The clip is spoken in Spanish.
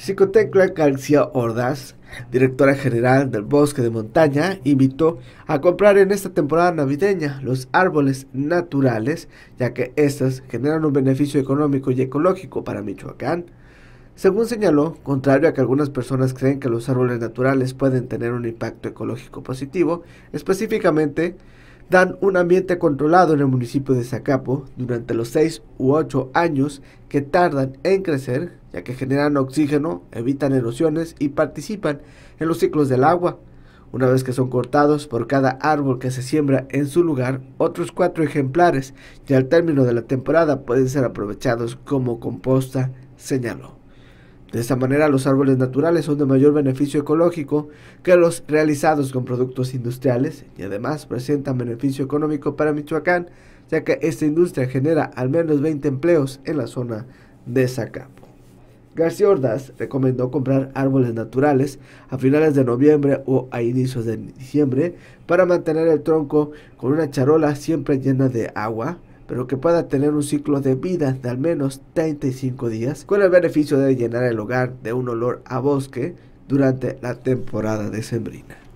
Psicotecla García Ordaz, directora general del Bosque de Montaña, invitó a comprar en esta temporada navideña los árboles naturales, ya que estos generan un beneficio económico y ecológico para Michoacán. Según señaló, contrario a que algunas personas creen que los árboles naturales pueden tener un impacto ecológico positivo, específicamente dan un ambiente controlado en el municipio de Zacapo durante los 6 u 8 años que tardan en crecer, ya que generan oxígeno, evitan erosiones y participan en los ciclos del agua. Una vez que son cortados por cada árbol que se siembra en su lugar, otros cuatro ejemplares que al término de la temporada pueden ser aprovechados como composta, señaló. De esta manera, los árboles naturales son de mayor beneficio ecológico que los realizados con productos industriales y además presentan beneficio económico para Michoacán, ya que esta industria genera al menos 20 empleos en la zona de Zacapo. García Ordaz recomendó comprar árboles naturales a finales de noviembre o a inicios de diciembre para mantener el tronco con una charola siempre llena de agua, pero que pueda tener un ciclo de vida de al menos 35 días, con el beneficio de llenar el hogar de un olor a bosque durante la temporada decembrina.